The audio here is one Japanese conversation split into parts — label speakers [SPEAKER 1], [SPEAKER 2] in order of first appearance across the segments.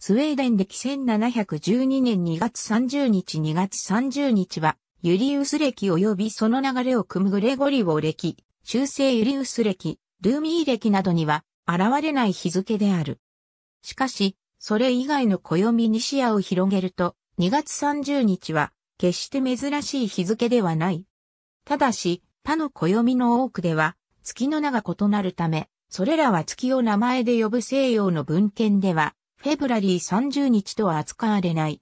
[SPEAKER 1] スウェーデン歴1712年2月30日2月30日は、ユリウス歴及びその流れを組むグレゴリオ歴、中世ユリウス歴、ルーミー歴などには現れない日付である。しかし、それ以外の暦に視野を広げると、2月30日は決して珍しい日付ではない。ただし、他の暦の多くでは、月の名が異なるため、それらは月を名前で呼ぶ西洋の文献では、フェブラリー30日とは扱われない。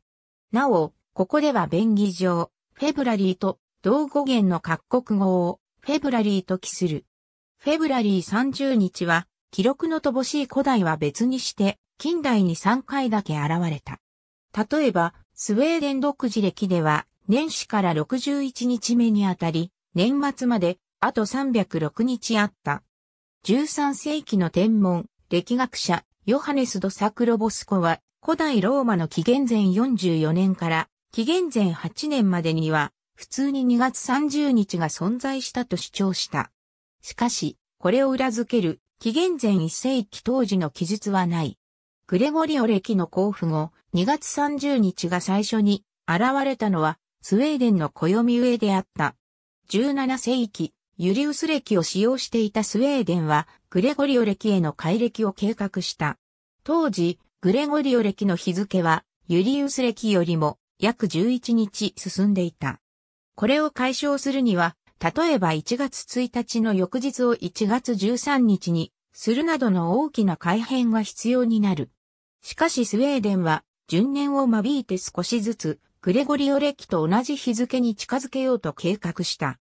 [SPEAKER 1] なお、ここでは便宜上、フェブラリーと同語源の各国語をフェブラリーと記する。フェブラリー30日は、記録の乏しい古代は別にして、近代に3回だけ現れた。例えば、スウェーデン独自歴では、年始から61日目にあたり、年末まで、あと306日あった。13世紀の天文、歴学者、ヨハネス・ド・サクロボスコは、古代ローマの紀元前44年から紀元前8年までには、普通に2月30日が存在したと主張した。しかし、これを裏付ける紀元前1世紀当時の記述はない。グレゴリオ歴の交付後、2月30日が最初に現れたのは、スウェーデンの暦上であった。17世紀、ユリウス歴を使用していたスウェーデンは、グレゴリオ歴への改歴を計画した。当時、グレゴリオ歴の日付は、ユリウス歴よりも約11日進んでいた。これを解消するには、例えば1月1日の翌日を1月13日にするなどの大きな改変が必要になる。しかしスウェーデンは、順年を間引いて少しずつ、グレゴリオ歴と同じ日付に近づけようと計画した。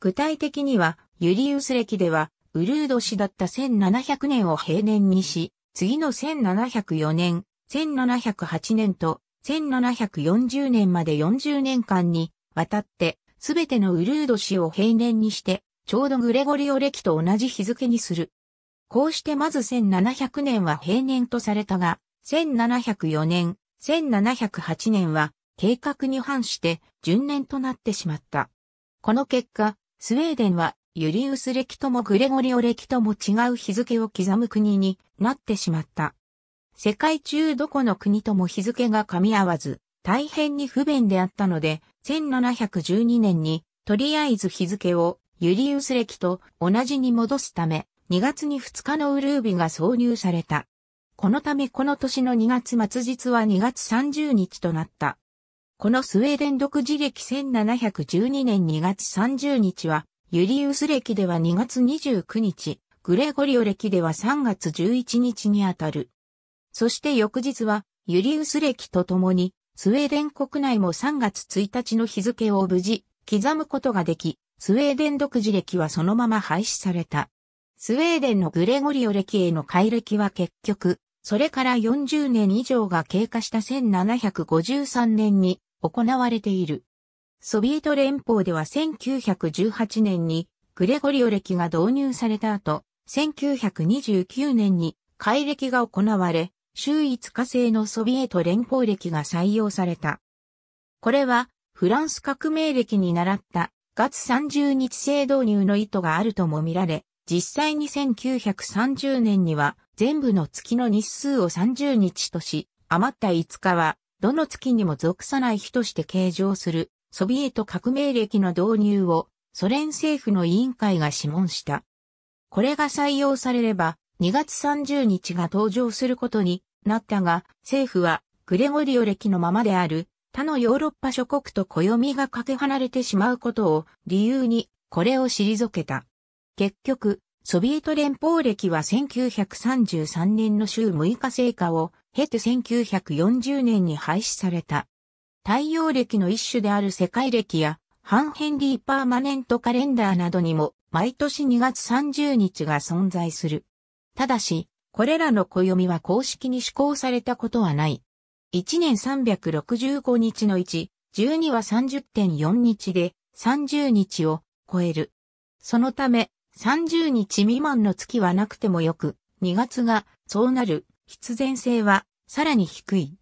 [SPEAKER 1] 具体的には、ユリウス歴では、ウルード氏だった1700年を平年にし、次の1704年、1708年と1740年まで40年間にわたってすべてのウルード氏を平年にして、ちょうどグレゴリオ歴と同じ日付にする。こうしてまず1700年は平年とされたが、1704年、1708年は計画に反して順年となってしまった。この結果、スウェーデンはユリウス歴ともグレゴリオ歴とも違う日付を刻む国になってしまった。世界中どこの国とも日付が噛み合わず、大変に不便であったので、1712年に、とりあえず日付をユリウス歴と同じに戻すため、2月に2日のウルービが挿入された。このためこの年の2月末日は2月30日となった。このスウェーデン独自歴1712年2月30日はユリウス歴では2月29日、グレゴリオ歴では3月11日にあたる。そして翌日は、ユリウス歴とともに、スウェーデン国内も3月1日の日付を無事、刻むことができ、スウェーデン独自歴はそのまま廃止された。スウェーデンのグレゴリオ歴への改暦は結局、それから40年以上が経過した1753年に行われている。ソビエト連邦では1918年にグレゴリオ歴が導入された後、1929年に改歴が行われ、週5日制のソビエト連邦歴が採用された。これはフランス革命歴に倣った月30日制導入の意図があるとも見られ、実際に1930年には全部の月の日数を30日とし、余った5日はどの月にも属さない日として計上するソビエト革命歴の導入をソ連政府の委員会が諮問した。これが採用されれば2月30日が登場することになったが、政府はグレゴリオ歴のままである他のヨーロッパ諸国と暦がかけ離れてしまうことを理由にこれを退けた。結局、ソビエト連邦歴は1933年の週6日成果を経て1940年に廃止された。太陽暦の一種である世界暦や、半ヘンリーパーマネントカレンダーなどにも、毎年2月30日が存在する。ただし、これらの暦は公式に施行されたことはない。1年365日のうち、12は30.4日で、30日を超える。そのため、30日未満の月はなくてもよく、2月がそうなる必然性はさらに低い。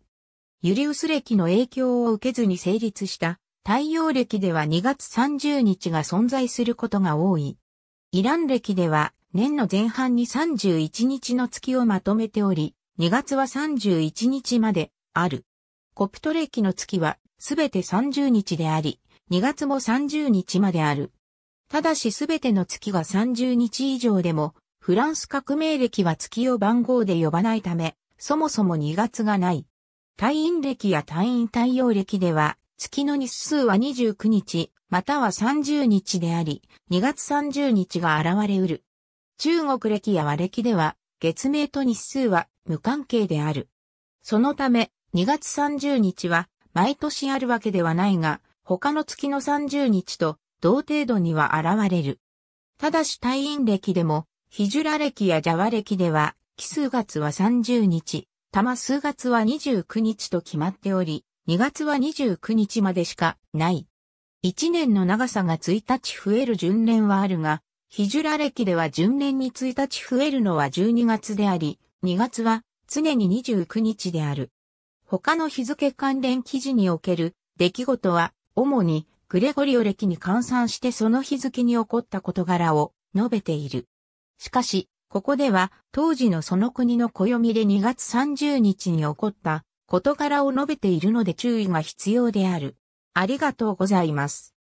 [SPEAKER 1] ユリウス暦の影響を受けずに成立した太陽暦では2月30日が存在することが多い。イラン暦では年の前半に31日の月をまとめており、2月は31日まである。コプト暦の月はすべて30日であり、2月も30日まである。ただしすべての月が30日以上でも、フランス革命歴は月を番号で呼ばないため、そもそも2月がない。退院歴や退院対応歴では、月の日数は29日、または30日であり、2月30日が現れうる。中国歴や和歴では、月名と日数は無関係である。そのため、2月30日は毎年あるわけではないが、他の月の30日と同程度には現れる。ただし退院歴でも、ヒジュラ歴やジャワ歴では、奇数月は30日、ま数月は29日と決まっており、2月は29日までしかない。1年の長さが1日増える順連はあるが、ヒジュラ歴では順連に1日増えるのは12月であり、2月は常に29日である。他の日付関連記事における出来事は、主にグレゴリオ歴に換算してその日付に起こった事柄を述べている。しかし、ここでは当時のその国の暦で2月30日に起こった事柄を述べているので注意が必要である。ありがとうございます。